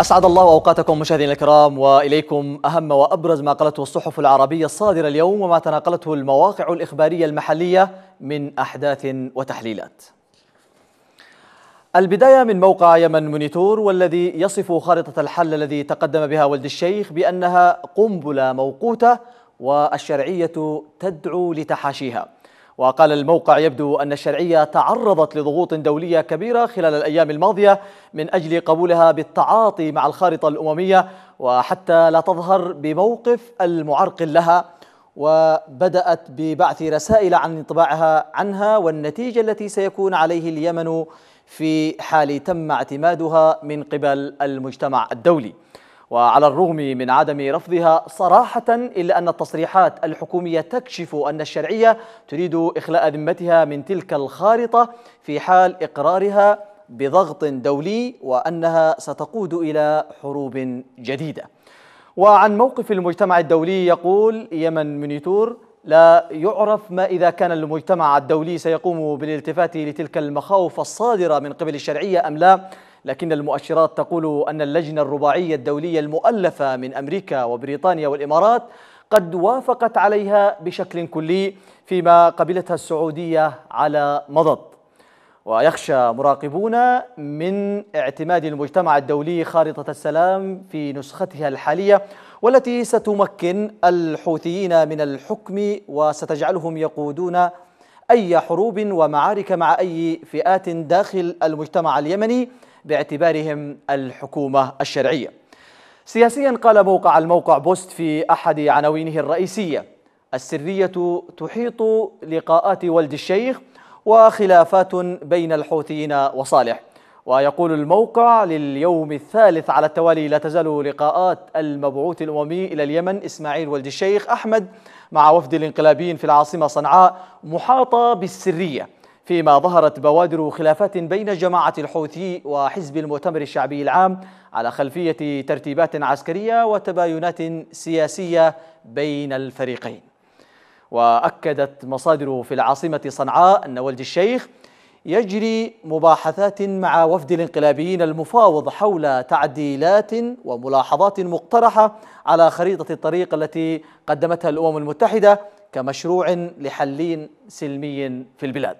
أسعد الله أوقاتكم مشاهدينا الكرام وإليكم أهم وأبرز ما قالته الصحف العربية الصادرة اليوم وما تناقلته المواقع الإخبارية المحلية من أحداث وتحليلات البداية من موقع يمن مونيتور والذي يصف خارطة الحل الذي تقدم بها ولد الشيخ بأنها قنبلة موقوتة والشرعية تدعو لتحاشيها وقال الموقع يبدو أن الشرعية تعرضت لضغوط دولية كبيرة خلال الأيام الماضية من أجل قبولها بالتعاطي مع الخارطة الأممية وحتى لا تظهر بموقف المعرقل لها وبدأت ببعث رسائل عن انطباعها عنها والنتيجة التي سيكون عليه اليمن في حال تم اعتمادها من قبل المجتمع الدولي وعلى الرغم من عدم رفضها صراحة إلا أن التصريحات الحكومية تكشف أن الشرعية تريد إخلاء ذمتها من تلك الخارطة في حال إقرارها بضغط دولي وأنها ستقود إلى حروب جديدة وعن موقف المجتمع الدولي يقول يمن منيتور لا يعرف ما إذا كان المجتمع الدولي سيقوم بالالتفات لتلك المخاوف الصادرة من قبل الشرعية أم لا لكن المؤشرات تقول أن اللجنة الرباعية الدولية المؤلفة من أمريكا وبريطانيا والإمارات قد وافقت عليها بشكل كلي فيما قبلتها السعودية على مضض ويخشى مراقبون من اعتماد المجتمع الدولي خارطة السلام في نسختها الحالية والتي ستمكن الحوثيين من الحكم وستجعلهم يقودون أي حروب ومعارك مع أي فئات داخل المجتمع اليمني باعتبارهم الحكومة الشرعية سياسيا قال موقع الموقع بوست في أحد عناوينه الرئيسية السرية تحيط لقاءات ولد الشيخ وخلافات بين الحوثيين وصالح ويقول الموقع لليوم الثالث على التوالي لا تزال لقاءات المبعوث الأممي إلى اليمن إسماعيل ولد الشيخ أحمد مع وفد الانقلابيين في العاصمة صنعاء محاطة بالسرية فيما ظهرت بوادر خلافات بين جماعة الحوثي وحزب المؤتمر الشعبي العام على خلفية ترتيبات عسكرية وتباينات سياسية بين الفريقين وأكدت مصادر في العاصمة صنعاء أن ولد الشيخ يجري مباحثات مع وفد الانقلابيين المفاوض حول تعديلات وملاحظات مقترحة على خريطة الطريق التي قدمتها الأمم المتحدة كمشروع لحل سلمي في البلاد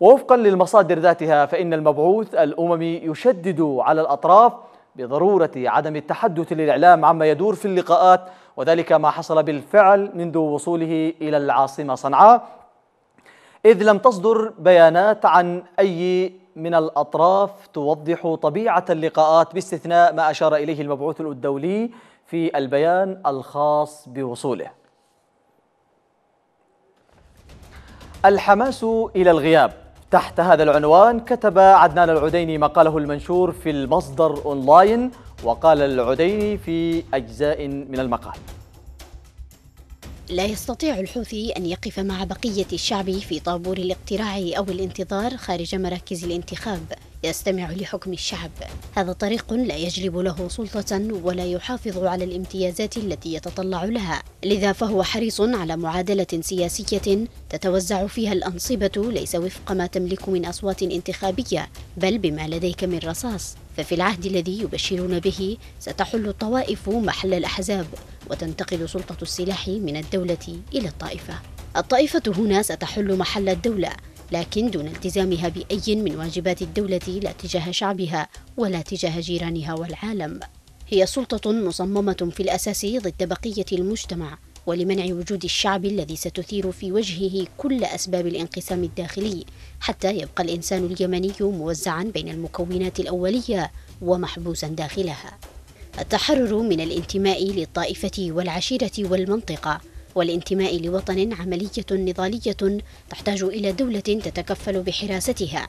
ووفقا للمصادر ذاتها فإن المبعوث الأممي يشدد على الأطراف بضرورة عدم التحدث للإعلام عما يدور في اللقاءات وذلك ما حصل بالفعل منذ وصوله إلى العاصمة صنعاء إذ لم تصدر بيانات عن أي من الأطراف توضح طبيعة اللقاءات باستثناء ما أشار إليه المبعوث الدولي في البيان الخاص بوصوله الحماس إلى الغياب تحت هذا العنوان كتب عدنان العديني مقاله المنشور في المصدر أونلاين وقال العديني في أجزاء من المقال لا يستطيع الحوثي أن يقف مع بقية الشعب في طابور الاقتراع أو الانتظار خارج مراكز الانتخاب يستمع لحكم الشعب هذا طريق لا يجلب له سلطة ولا يحافظ على الامتيازات التي يتطلع لها لذا فهو حريص على معادلة سياسية تتوزع فيها الأنصبة ليس وفق ما تملك من أصوات انتخابية بل بما لديك من رصاص ففي العهد الذي يبشرون به ستحل الطوائف محل الأحزاب وتنتقل سلطة السلاح من الدولة إلى الطائفة الطائفة هنا ستحل محل الدولة لكن دون التزامها بأي من واجبات الدولة لا تجاه شعبها ولا تجاه جيرانها والعالم هي سلطة مصممة في الأساس ضد بقية المجتمع ولمنع وجود الشعب الذي ستثير في وجهه كل أسباب الانقسام الداخلي حتى يبقى الإنسان اليمني موزعا بين المكونات الأولية ومحبوسا داخلها التحرر من الانتماء للطائفة والعشيرة والمنطقة والانتماء لوطن عملية نضالية تحتاج إلى دولة تتكفل بحراستها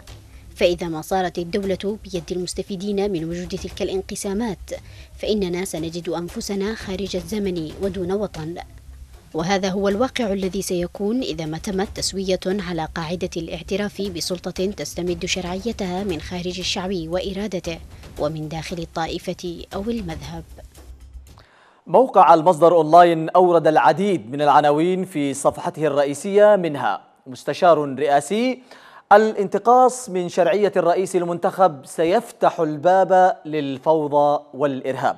فإذا ما صارت الدولة بيد المستفيدين من وجود تلك الانقسامات فإننا سنجد أنفسنا خارج الزمن ودون وطن وهذا هو الواقع الذي سيكون إذا ما تمت تسوية على قاعدة الاعتراف بسلطة تستمد شرعيتها من خارج الشعب وإرادته ومن داخل الطائفة أو المذهب موقع المصدر أونلاين أورد العديد من العناوين في صفحته الرئيسية منها مستشار رئاسي الانتقاص من شرعية الرئيس المنتخب سيفتح الباب للفوضى والإرهاب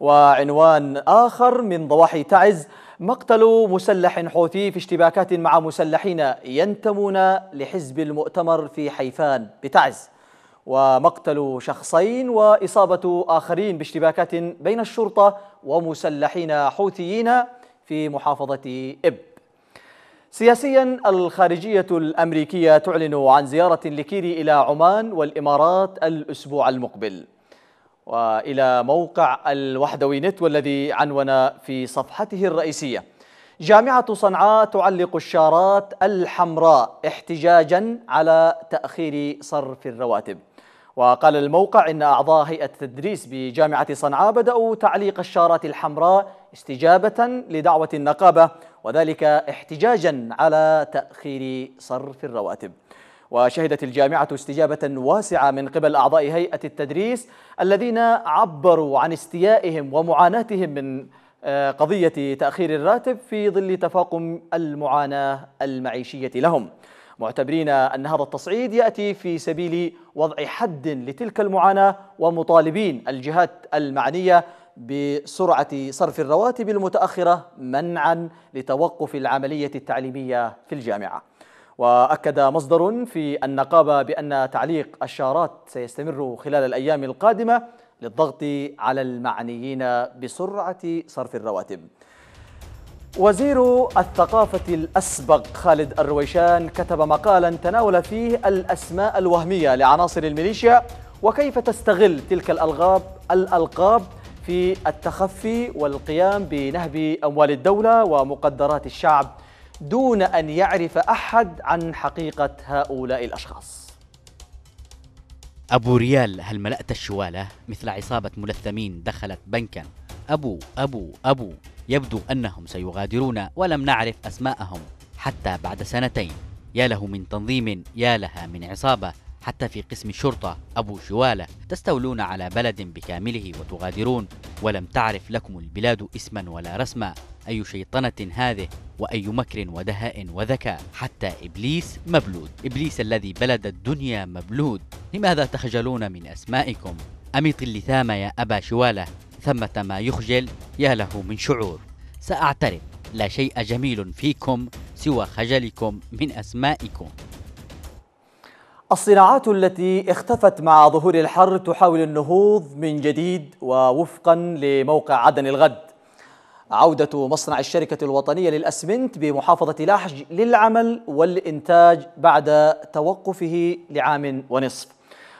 وعنوان آخر من ضواحي تعز مقتل مسلح حوثي في اشتباكات مع مسلحين ينتمون لحزب المؤتمر في حيفان بتعز ومقتل شخصين وإصابة آخرين باشتباكات بين الشرطة ومسلحين حوثيين في محافظة إب سياسيا الخارجية الأمريكية تعلن عن زيارة لكيري إلى عمان والإمارات الأسبوع المقبل وإلى موقع الوحدوي نت والذي عنون في صفحته الرئيسية جامعة صنعاء تعلق الشارات الحمراء احتجاجا على تأخير صرف الرواتب وقال الموقع إن أعضاء هيئة التدريس بجامعة صنعاء بدأوا تعليق الشارات الحمراء استجابة لدعوة النقابة وذلك احتجاجا على تأخير صرف الرواتب وشهدت الجامعة استجابة واسعة من قبل أعضاء هيئة التدريس الذين عبروا عن استيائهم ومعاناتهم من آه، قضية تأخير الراتب في ظل تفاقم المعاناة المعيشية لهم معتبرين أن هذا التصعيد يأتي في سبيل وضع حد لتلك المعاناة ومطالبين الجهات المعنية بسرعة صرف الرواتب المتأخرة منعا لتوقف العملية التعليمية في الجامعة وأكد مصدر في النقابة بأن تعليق الشارات سيستمر خلال الأيام القادمة للضغط على المعنيين بسرعة صرف الرواتب وزير الثقافة الأسبق خالد الرويشان كتب مقالا تناول فيه الأسماء الوهمية لعناصر الميليشيا وكيف تستغل تلك الألغاب الألقاب في التخفي والقيام بنهب أموال الدولة ومقدرات الشعب دون أن يعرف أحد عن حقيقة هؤلاء الأشخاص أبو ريال هل ملأت الشوالة مثل عصابة ملثمين دخلت بنكا أبو أبو أبو يبدو أنهم سيغادرون ولم نعرف أسماءهم حتى بعد سنتين يا له من تنظيم يا لها من عصابة حتى في قسم الشرطة أبو شوالة تستولون على بلد بكامله وتغادرون ولم تعرف لكم البلاد اسما ولا رسما أي شيطنة هذه وأي مكر ودهاء وذكاء حتى إبليس مبلود إبليس الذي بلد الدنيا مبلود لماذا تخجلون من أسمائكم امط اللثام يا أبا شوالة ثمة ما يخجل يا له من شعور سأعترف لا شيء جميل فيكم سوى خجلكم من أسمائكم الصناعات التي اختفت مع ظهور الحر تحاول النهوض من جديد ووفقا لموقع عدن الغد عودة مصنع الشركة الوطنية للأسمنت بمحافظة لاحج للعمل والإنتاج بعد توقفه لعام ونصف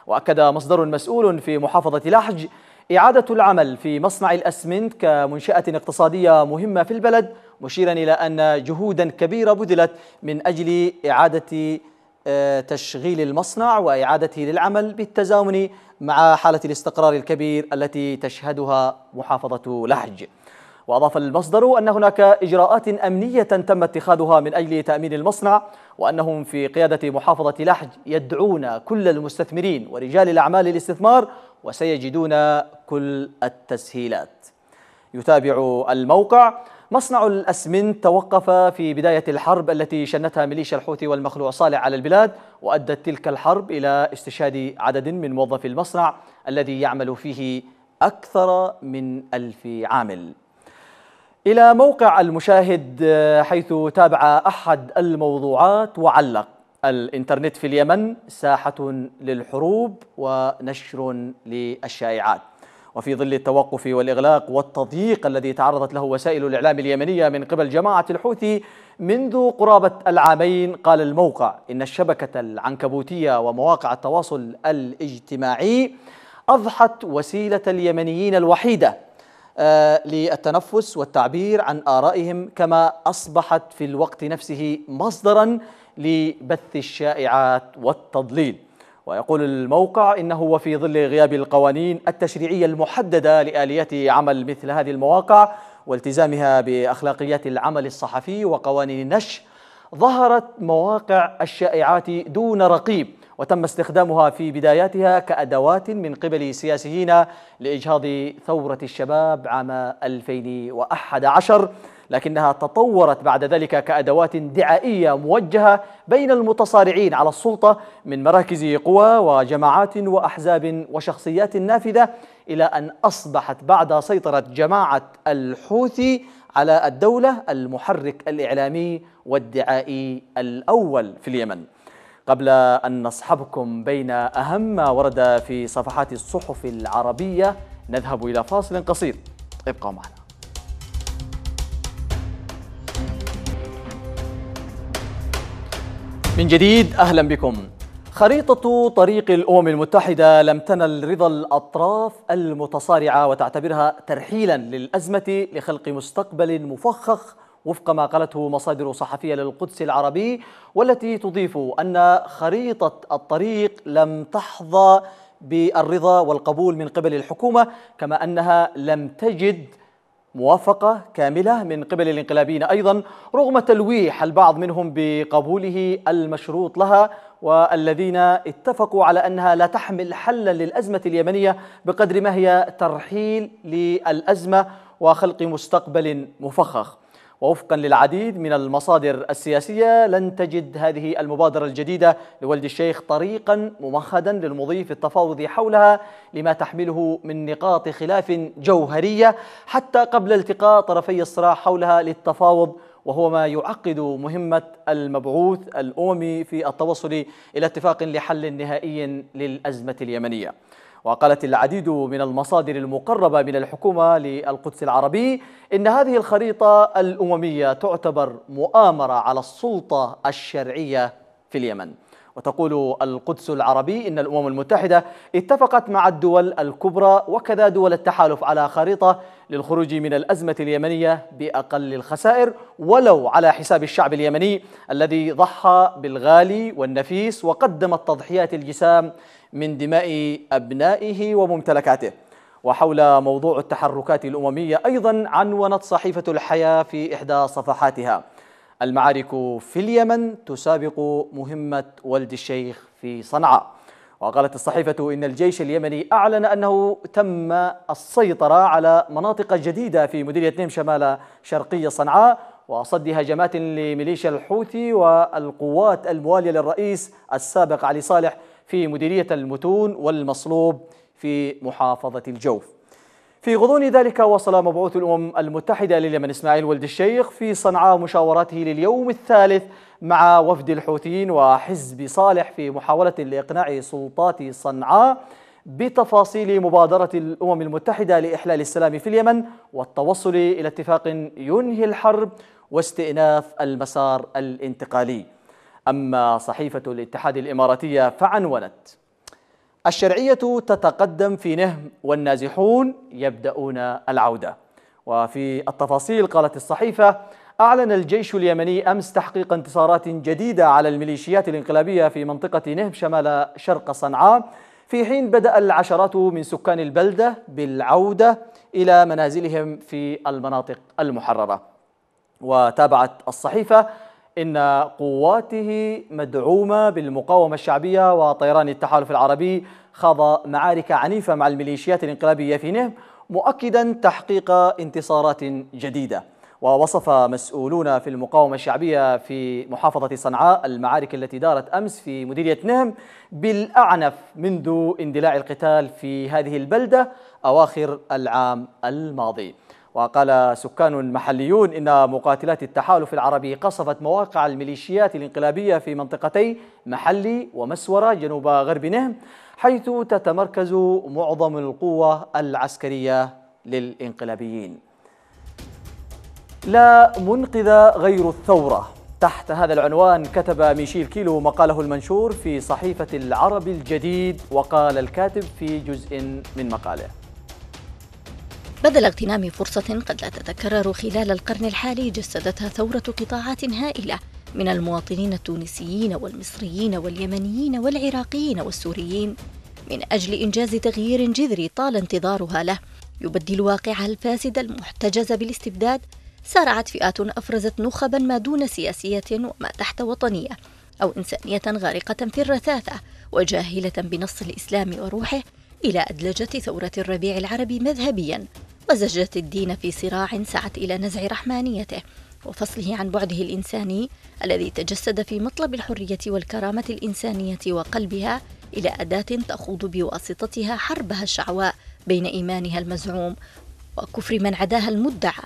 وأكد مصدر مسؤول في محافظة لاحج إعادة العمل في مصنع الأسمنت كمنشأة اقتصادية مهمة في البلد مشيرا إلى أن جهودا كبيرة بذلت من أجل إعادة آه، تشغيل المصنع وإعادته للعمل بالتزامن مع حالة الاستقرار الكبير التي تشهدها محافظة لحج وأضاف المصدر أن هناك إجراءات أمنية تم اتخاذها من أجل تأمين المصنع وأنهم في قيادة محافظة لحج يدعون كل المستثمرين ورجال الأعمال للاستثمار وسيجدون كل التسهيلات يتابع الموقع مصنع الأسمنت توقف في بداية الحرب التي شنتها ميليشيا الحوثي والمخلوع صالح على البلاد وأدت تلك الحرب إلى استشهاد عدد من موظفي المصنع الذي يعمل فيه أكثر من ألف عامل إلى موقع المشاهد حيث تابع أحد الموضوعات وعلق الإنترنت في اليمن ساحة للحروب ونشر للشائعات وفي ظل التوقف والإغلاق والتضييق الذي تعرضت له وسائل الإعلام اليمنية من قبل جماعة الحوثي منذ قرابة العامين قال الموقع إن الشبكة العنكبوتية ومواقع التواصل الاجتماعي أضحت وسيلة اليمنيين الوحيدة آه، للتنفس والتعبير عن آرائهم كما أصبحت في الوقت نفسه مصدراً لبث الشائعات والتضليل ويقول الموقع إنه وفي ظل غياب القوانين التشريعية المحددة لآليات عمل مثل هذه المواقع والتزامها بأخلاقيات العمل الصحفي وقوانين النشر ظهرت مواقع الشائعات دون رقيب وتم استخدامها في بداياتها كأدوات من قبل سياسيين لإجهاض ثورة الشباب عام 2011 لكنها تطورت بعد ذلك كأدوات دعائية موجهة بين المتصارعين على السلطة من مراكز قوى وجماعات وأحزاب وشخصيات نافذة إلى أن أصبحت بعد سيطرة جماعة الحوثي على الدولة المحرك الإعلامي والدعائي الأول في اليمن قبل أن نصحبكم بين أهم ما ورد في صفحات الصحف العربية نذهب إلى فاصل قصير ابقوا معنا من جديد أهلا بكم خريطة طريق الأمم المتحدة لم تنل رضا الأطراف المتصارعة وتعتبرها ترحيلا للأزمة لخلق مستقبل مفخخ وفق ما قالته مصادر صحفية للقدس العربي والتي تضيف أن خريطة الطريق لم تحظى بالرضا والقبول من قبل الحكومة كما أنها لم تجد موافقة كاملة من قبل الانقلابيين أيضا رغم تلويح البعض منهم بقبوله المشروط لها والذين اتفقوا على أنها لا تحمل حلا للأزمة اليمنية بقدر ما هي ترحيل للأزمة وخلق مستقبل مفخخ ووفقا للعديد من المصادر السياسية لن تجد هذه المبادرة الجديدة لولد الشيخ طريقا ممهدا للمضي في التفاوض حولها لما تحمله من نقاط خلاف جوهرية حتى قبل التقاء طرفي الصراع حولها للتفاوض وهو ما يعقد مهمة المبعوث الأممي في التوصل إلى اتفاق لحل نهائي للأزمة اليمنية وقالت العديد من المصادر المقربة من الحكومة للقدس العربي إن هذه الخريطة الأممية تعتبر مؤامرة على السلطة الشرعية في اليمن وتقول القدس العربي إن الأمم المتحدة اتفقت مع الدول الكبرى وكذا دول التحالف على خريطة للخروج من الأزمة اليمنية بأقل الخسائر ولو على حساب الشعب اليمني الذي ضحى بالغالي والنفيس وقدم التضحيات الجسام من دماء أبنائه وممتلكاته وحول موضوع التحركات الأممية أيضا عنونت صحيفة الحياة في إحدى صفحاتها المعارك في اليمن تسابق مهمة ولد الشيخ في صنعاء وقالت الصحيفة إن الجيش اليمني أعلن أنه تم السيطرة على مناطق جديدة في مديرية نيم شمال شرقية صنعاء وصد هجمات لميليشيا الحوثي والقوات الموالية للرئيس السابق علي صالح في مديرية المتون والمصلوب في محافظة الجوف في غضون ذلك وصل مبعوث الأمم المتحدة لليمن إسماعيل ولد الشيخ في صنعاء مشاوراته لليوم الثالث مع وفد الحوثيين وحزب صالح في محاولة لإقناع سلطات صنعاء بتفاصيل مبادرة الأمم المتحدة لإحلال السلام في اليمن والتوصل إلى اتفاق ينهي الحرب واستئناف المسار الانتقالي أما صحيفة الاتحاد الإماراتية فعنونت الشرعية تتقدم في نهم والنازحون يبدأون العودة وفي التفاصيل قالت الصحيفة أعلن الجيش اليمني أمس تحقيق انتصارات جديدة على الميليشيات الانقلابية في منطقة نهم شمال شرق صنعاء في حين بدأ العشرات من سكان البلدة بالعودة إلى منازلهم في المناطق المحررة وتابعت الصحيفة إن قواته مدعومة بالمقاومة الشعبية وطيران التحالف العربي خاض معارك عنيفة مع الميليشيات الانقلابية في نهم مؤكدا تحقيق انتصارات جديدة ووصف مسؤولون في المقاومة الشعبية في محافظة صنعاء المعارك التي دارت أمس في مديرية نهم بالأعنف منذ اندلاع القتال في هذه البلدة أواخر العام الماضي وقال سكان محليون إن مقاتلات التحالف العربي قصفت مواقع الميليشيات الانقلابية في منطقتي محلي ومسورة جنوب غرب نهم حيث تتمركز معظم القوة العسكرية للانقلابيين لا منقذ غير الثورة تحت هذا العنوان كتب ميشيل كيلو مقاله المنشور في صحيفة العرب الجديد وقال الكاتب في جزء من مقاله بدل اغتنام فرصة قد لا تتكرر خلال القرن الحالي جسدتها ثورة قطاعات هائلة من المواطنين التونسيين والمصريين واليمنيين والعراقيين والسوريين من أجل إنجاز تغيير جذري طال انتظارها له يبدل واقعها الفاسد المحتجز بالاستبداد سارعت فئات أفرزت نخبا ما دون سياسية وما تحت وطنية أو إنسانية غارقة في الرثاثة وجاهلة بنص الإسلام وروحه إلى أدلجة ثورة الربيع العربي مذهبيا وزجت الدين في صراع سعت إلى نزع رحمانيته وفصله عن بعده الإنساني الذي تجسد في مطلب الحرية والكرامة الإنسانية وقلبها إلى أداة تخوض بواسطتها حربها الشعواء بين إيمانها المزعوم وكفر من عداها المدعى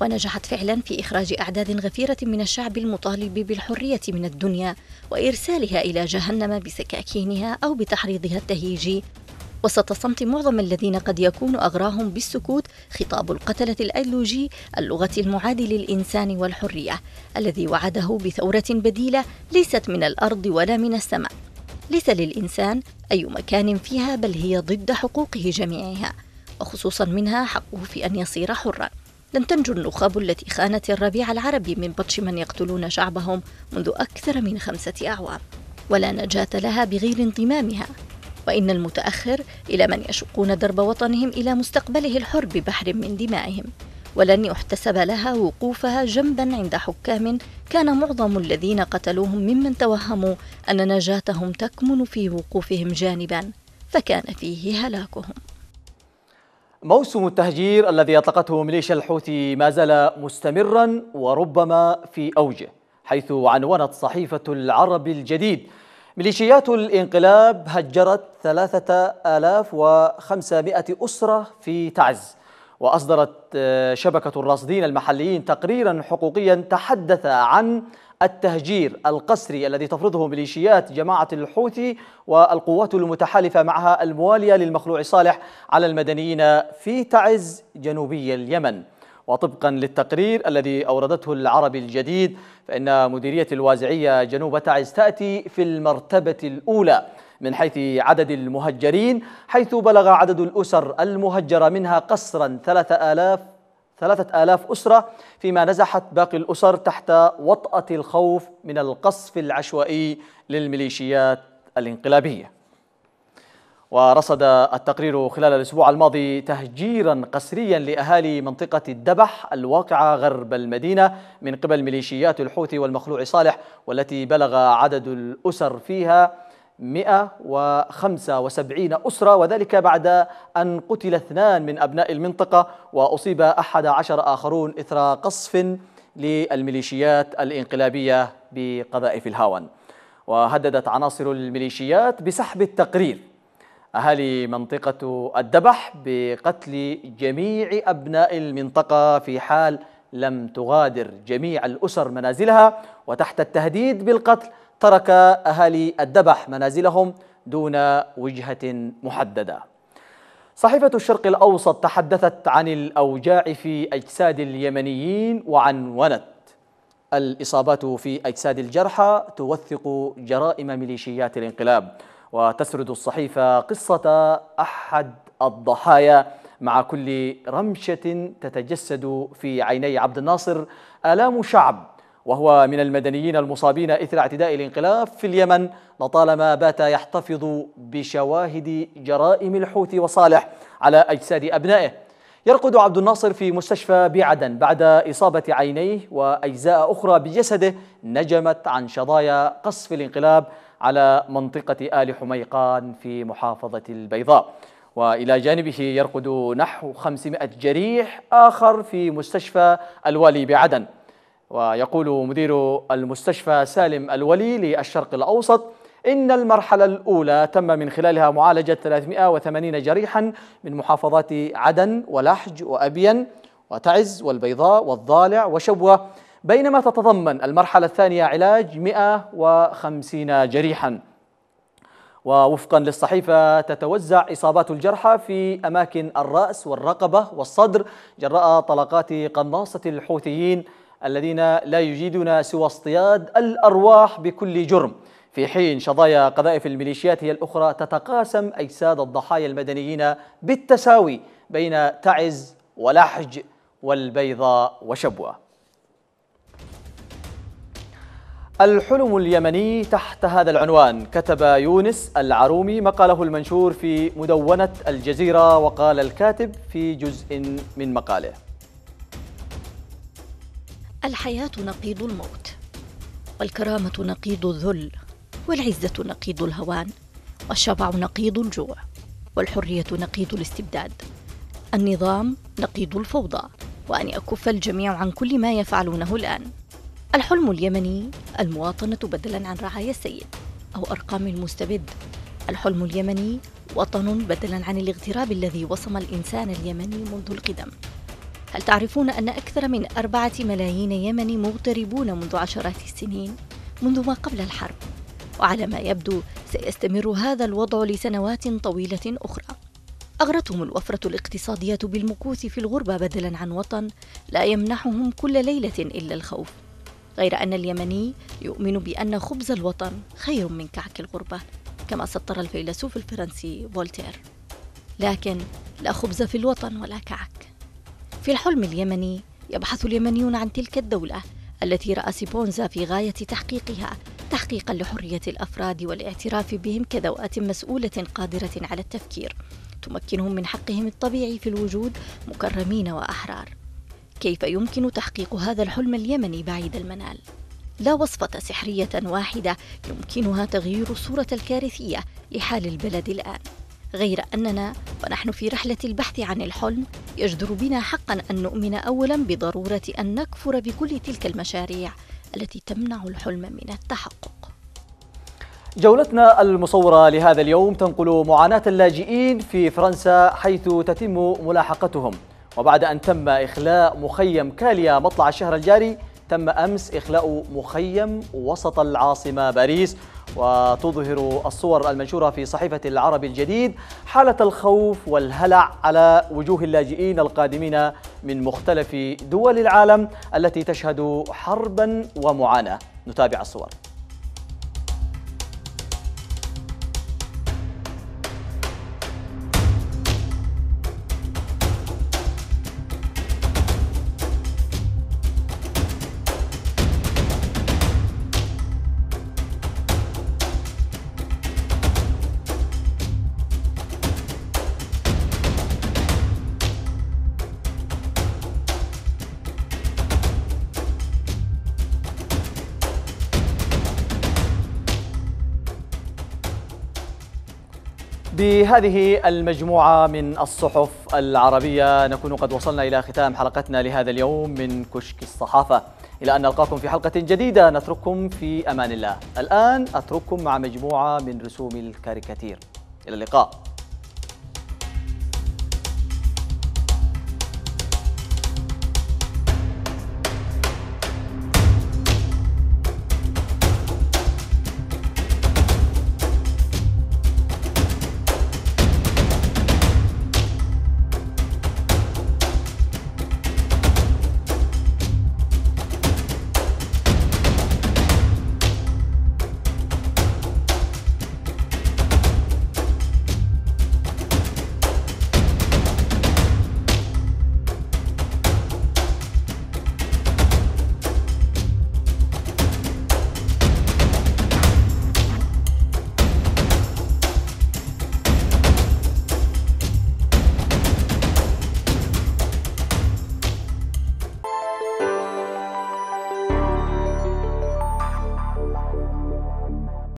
ونجحت فعلا في إخراج أعداد غفيرة من الشعب المطالب بالحرية من الدنيا وإرسالها إلى جهنم بسكاكينها أو بتحريضها التهيجي وسط صمت معظم الذين قد يكون أغراهم بالسكوت خطاب القتلة الأيديولوجي اللغة المعاد للإنسان والحرية الذي وعده بثورة بديلة ليست من الأرض ولا من السماء ليس للإنسان أي مكان فيها بل هي ضد حقوقه جميعها وخصوصا منها حقه في أن يصير حرا لم تنجو النخب التي خانت الربيع العربي من بطش من يقتلون شعبهم منذ أكثر من خمسة أعوام ولا نجاة لها بغير انضمامها وإن المتأخر إلى من يشقون درب وطنهم إلى مستقبله الحر ببحر من دمائهم ولن يحتسب لها وقوفها جنبا عند حكام كان معظم الذين قتلوهم ممن توهموا أن نجاتهم تكمن في وقوفهم جانبا فكان فيه هلاكهم موسم التهجير الذي أطلقته ميليشيا الحوثي ما زال مستمرا وربما في أوجه حيث عنونت صحيفة العرب الجديد ميليشيات الانقلاب هجرت 3500 أسرة في تعز وأصدرت آه، شبكة الراصدين المحليين تقريرا حقوقيا تحدث عن التهجير القسري الذي تفرضه ميليشيات جماعة الحوثي والقوات المتحالفة معها الموالية للمخلوع صالح على المدنيين في تعز جنوبي اليمن وطبقا للتقرير الذي أوردته العربي الجديد فإن مديرية الوازعية جنوب تعز تأتي في المرتبة الأولى من حيث عدد المهجرين حيث بلغ عدد الأسر المهجرة منها قصرا 3000 3000 أسرة فيما نزحت باقي الأسر تحت وطأة الخوف من القصف العشوائي للميليشيات الانقلابية ورصد التقرير خلال الأسبوع الماضي تهجيرا قسريا لأهالي منطقة الدبح الواقعة غرب المدينة من قبل ميليشيات الحوثي والمخلوع صالح والتي بلغ عدد الأسر فيها 175 أسرة وذلك بعد أن قتل اثنان من أبناء المنطقة وأصيب أحد عشر آخرون إثر قصف للميليشيات الإنقلابية بقذائف الهاون وهددت عناصر الميليشيات بسحب التقرير أهالي منطقة الدبح بقتل جميع أبناء المنطقة في حال لم تغادر جميع الأسر منازلها وتحت التهديد بالقتل ترك أهالي الدبح منازلهم دون وجهة محددة صحيفة الشرق الأوسط تحدثت عن الأوجاع في أجساد اليمنيين وعنونت الإصابات في أجساد الجرحى توثق جرائم ميليشيات الانقلاب وتسرد الصحيفة قصة أحد الضحايا مع كل رمشة تتجسد في عيني عبد الناصر آلام شعب وهو من المدنيين المصابين إثر اعتداء الانقلاب في اليمن لطالما بات يحتفظ بشواهد جرائم الحوثي وصالح على أجساد أبنائه يرقد عبد الناصر في مستشفى بعدن بعد إصابة عينيه وأجزاء أخرى بجسده نجمت عن شظايا قصف الانقلاب على منطقة آل حميقان في محافظة البيضاء وإلى جانبه يرقد نحو 500 جريح آخر في مستشفى الوالي بعدن ويقول مدير المستشفى سالم الولي للشرق الأوسط إن المرحلة الأولى تم من خلالها معالجة 380 جريحا من محافظات عدن ولحج وأبين وتعز والبيضاء والضالع وشبوة بينما تتضمن المرحلة الثانية علاج 150 جريحاً ووفقا للصحيفة تتوزع إصابات الجرحى في أماكن الرأس والرقبة والصدر جراء طلقات قناصة الحوثيين الذين لا يجيدون سوى اصطياد الأرواح بكل جرم في حين شظايا قذائف الميليشيات هي الأخرى تتقاسم أجساد الضحايا المدنيين بالتساوي بين تعز ولحج والبيضاء وشبوة الحلم اليمني تحت هذا العنوان كتب يونس العرومي مقاله المنشور في مدونة الجزيرة وقال الكاتب في جزء من مقاله الحياة نقيض الموت والكرامة نقيض الذل والعزة نقيض الهوان والشبع نقيض الجوع والحرية نقيض الاستبداد النظام نقيض الفوضى وأن يكف الجميع عن كل ما يفعلونه الآن الحلم اليمني المواطنة بدلا عن رعايا السيد أو أرقام المستبد الحلم اليمني وطن بدلا عن الاغتراب الذي وصم الإنسان اليمني منذ القدم هل تعرفون أن أكثر من أربعة ملايين يمني مغتربون منذ عشرات السنين منذ ما قبل الحرب وعلى ما يبدو سيستمر هذا الوضع لسنوات طويلة أخرى أغرتهم الوفرة الاقتصادية بالمكوث في الغربة بدلا عن وطن لا يمنحهم كل ليلة إلا الخوف غير أن اليمني يؤمن بأن خبز الوطن خير من كعك الغربة كما سطر الفيلسوف الفرنسي فولتير لكن لا خبز في الوطن ولا كعك في الحلم اليمني يبحث اليمنيون عن تلك الدولة التي رأى سيبونزا في غاية تحقيقها تحقيقا لحرية الأفراد والاعتراف بهم كذوات مسؤولة قادرة على التفكير تمكنهم من حقهم الطبيعي في الوجود مكرمين وأحرار كيف يمكن تحقيق هذا الحلم اليمني بعيد المنال لا وصفة سحرية واحدة يمكنها تغيير الصورة الكارثية لحال البلد الآن غير أننا ونحن في رحلة البحث عن الحلم يجدر بنا حقا أن نؤمن أولا بضرورة أن نكفر بكل تلك المشاريع التي تمنع الحلم من التحقق جولتنا المصورة لهذا اليوم تنقل معاناة اللاجئين في فرنسا حيث تتم ملاحقتهم وبعد أن تم إخلاء مخيم كاليا مطلع الشهر الجاري تم أمس إخلاء مخيم وسط العاصمة باريس وتظهر الصور المنشورة في صحيفة العرب الجديد حالة الخوف والهلع على وجوه اللاجئين القادمين من مختلف دول العالم التي تشهد حربا ومعاناة نتابع الصور بهذه المجموعة من الصحف العربية نكون قد وصلنا إلى ختام حلقتنا لهذا اليوم من كشك الصحافة إلى أن نلقاكم في حلقة جديدة نترككم في أمان الله الآن أترككم مع مجموعة من رسوم الكاريكاتير إلى اللقاء